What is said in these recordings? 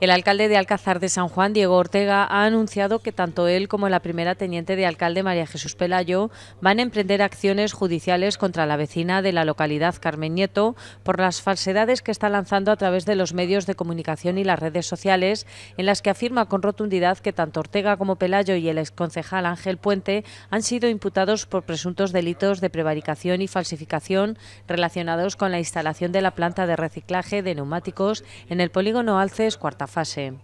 El alcalde de Alcázar de San Juan, Diego Ortega, ha anunciado que tanto él como la primera teniente de alcalde, María Jesús Pelayo, van a emprender acciones judiciales contra la vecina de la localidad, Carmen Nieto, por las falsedades que está lanzando a través de los medios de comunicación y las redes sociales, en las que afirma con rotundidad que tanto Ortega como Pelayo y el exconcejal Ángel Puente han sido imputados por presuntos delitos de prevaricación y falsificación relacionados con la instalación de la planta de reciclaje de neumáticos en el polígono Alces, Cuarta fase.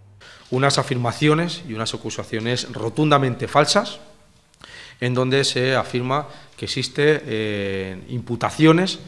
Unas afirmaciones y unas acusaciones rotundamente falsas, en donde se afirma que existen eh, imputaciones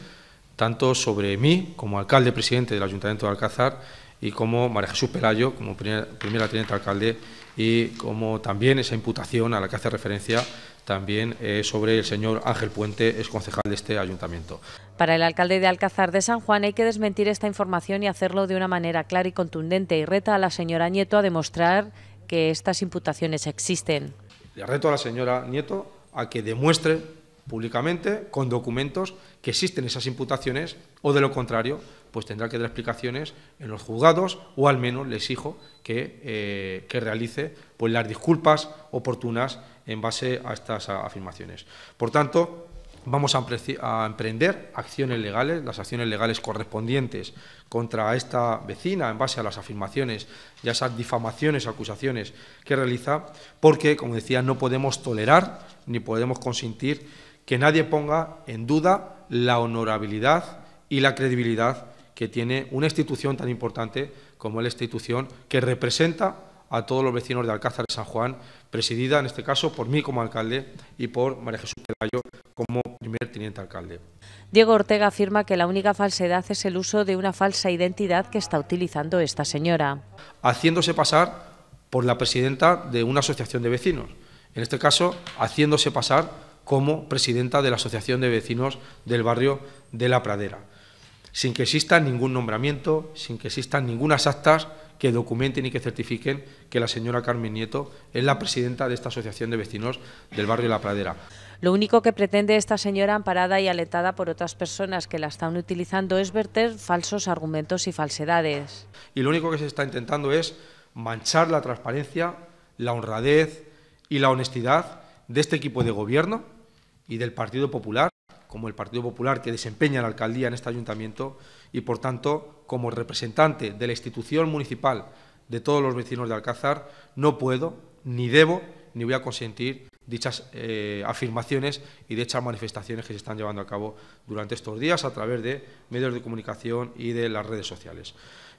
tanto sobre mí como alcalde presidente del Ayuntamiento de Alcázar y como María Jesús Pelayo, como primer, primera teniente alcalde, y como también esa imputación a la que hace referencia también eh, sobre el señor Ángel Puente, es concejal de este ayuntamiento. Para el alcalde de Alcázar de San Juan hay que desmentir esta información y hacerlo de una manera clara y contundente y reta a la señora Nieto a demostrar que estas imputaciones existen. Le reto a la señora Nieto a que demuestre públicamente con documentos que existen esas imputaciones o de lo contrario, pues tendrá que dar explicaciones en los juzgados o al menos le exijo que, eh, realice pues, las disculpas oportunas en base a estas afirmaciones. Por tanto, vamos a, emprender acciones legales, las acciones legales correspondientes contra esta vecina en base a las afirmaciones y a esas difamaciones, acusaciones que realiza, porque, como decía, no podemos tolerar ni podemos consentir que nadie ponga en duda la honorabilidad y la credibilidad que tiene una institución tan importante como la institución que representa a todos los vecinos de Alcázar de San Juan, presidida en este caso por mí como alcalde y por María Jesús Pelayo como primer teniente alcalde. Diego Ortega afirma que la única falsedad es el uso de una falsa identidad que está utilizando esta señora. Haciéndose pasar por la presidenta de una asociación de vecinos, en este caso haciéndose pasar como presidenta de la Asociación de Vecinos del Barrio de la Pradera, sin que exista ningún nombramiento, sin que existan ningunas actas que documenten y que certifiquen que la señora Carmen Nieto es la presidenta de esta Asociación de Vecinos del Barrio de la Pradera. Lo único que pretende esta señora, amparada y aletada por otras personas que la están utilizando, es verter falsos argumentos y falsedades. Y lo único que se está intentando es manchar la transparencia, la honradez y la honestidad de este equipo de gobierno y del Partido Popular, como el Partido Popular que desempeña la alcaldía en este ayuntamiento y, por tanto, como representante de la institución municipal de todos los vecinos de Alcázar, no puedo, ni debo, ni voy a consentir dichas eh, afirmaciones y dichas manifestaciones que se están llevando a cabo durante estos días a través de medios de comunicación y de las redes sociales.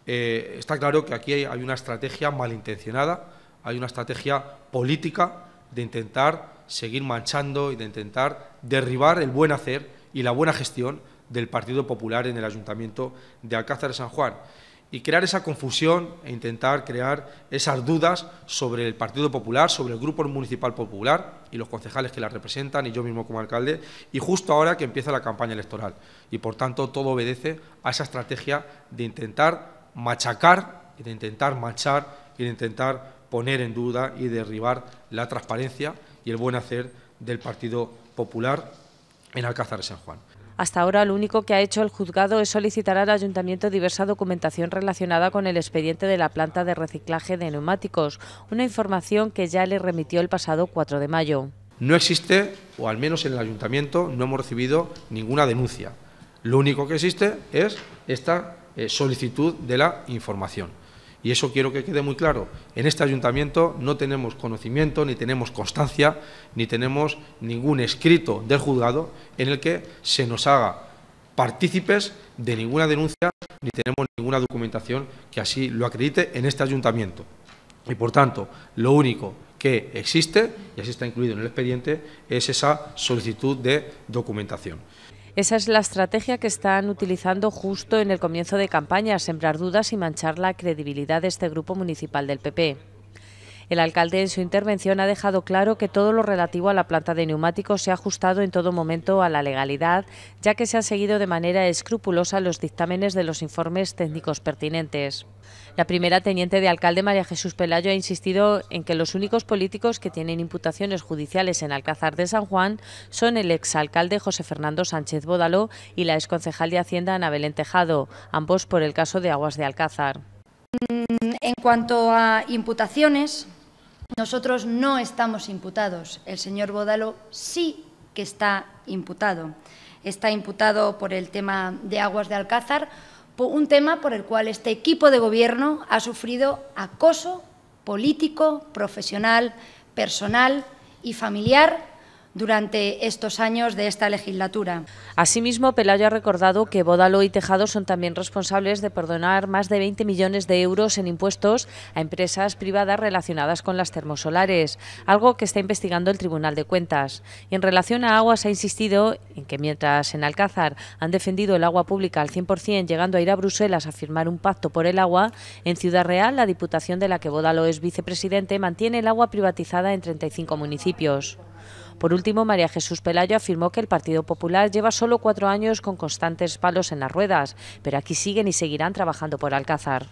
Eh, está claro que aquí hay una estrategia malintencionada, hay una estrategia política de intentar seguir manchando y de intentar derribar el buen hacer y la buena gestión del Partido Popular en el Ayuntamiento de Alcázar de San Juan y crear esa confusión e intentar crear esas dudas sobre el Partido Popular, sobre el Grupo Municipal Popular y los concejales que la representan y yo mismo como alcalde, y justo ahora que empieza la campaña electoral. Y por tanto todo obedece a esa estrategia de intentar machacar, de intentar manchar y de intentar poner en duda y derribar la transparencia y el buen hacer del Partido Popular en Alcázar de San Juan. Hasta ahora lo único que ha hecho el juzgado es solicitar al ayuntamiento diversa documentación relacionada con el expediente de la planta de reciclaje de neumáticos, una información que ya le remitió el pasado 4 de mayo. No existe, o al menos en el ayuntamiento, no hemos recibido ninguna denuncia. Lo único que existe es esta eh, solicitud de la información. Y eso quiero que quede muy claro. En este ayuntamiento no tenemos conocimiento, ni tenemos constancia, ni tenemos ningún escrito del juzgado en el que se nos haga partícipes de ninguna denuncia, ni tenemos ninguna documentación que así lo acredite en este ayuntamiento. Y por tanto, lo único que existe, y así está incluido en el expediente, es esa solicitud de documentación. Esa es la estrategia que están utilizando justo en el comienzo de campaña, sembrar dudas y manchar la credibilidad de este grupo municipal del PP. El alcalde en su intervención ha dejado claro que todo lo relativo a la planta de neumáticos se ha ajustado en todo momento a la legalidad, ya que se ha seguido de manera escrupulosa los dictámenes de los informes técnicos pertinentes. La primera teniente de alcalde María Jesús Pelayo ha insistido en que los únicos políticos que tienen imputaciones judiciales en Alcázar de San Juan son el exalcalde José Fernando Sánchez Bódalo y la exconcejal de Hacienda Ana Belén Tejado, ambos por el caso de Aguas de Alcázar. Mm, en cuanto a imputaciones, nosotros no estamos imputados. El señor Bodalo sí que está imputado. Está imputado por el tema de aguas de Alcázar, un tema por el cual este equipo de gobierno ha sufrido acoso político, profesional, personal y familiar durante estos años de esta legislatura. Asimismo, Pelayo ha recordado que Bodalo y Tejado son también responsables de perdonar más de 20 millones de euros en impuestos a empresas privadas relacionadas con las termosolares, algo que está investigando el Tribunal de Cuentas. Y en relación a aguas ha insistido en que mientras en Alcázar han defendido el agua pública al 100% llegando a ir a Bruselas a firmar un pacto por el agua, en Ciudad Real la Diputación de la que Bodalo es vicepresidente mantiene el agua privatizada en 35 municipios. Por último, María Jesús Pelayo afirmó que el Partido Popular lleva solo cuatro años con constantes palos en las ruedas, pero aquí siguen y seguirán trabajando por Alcázar.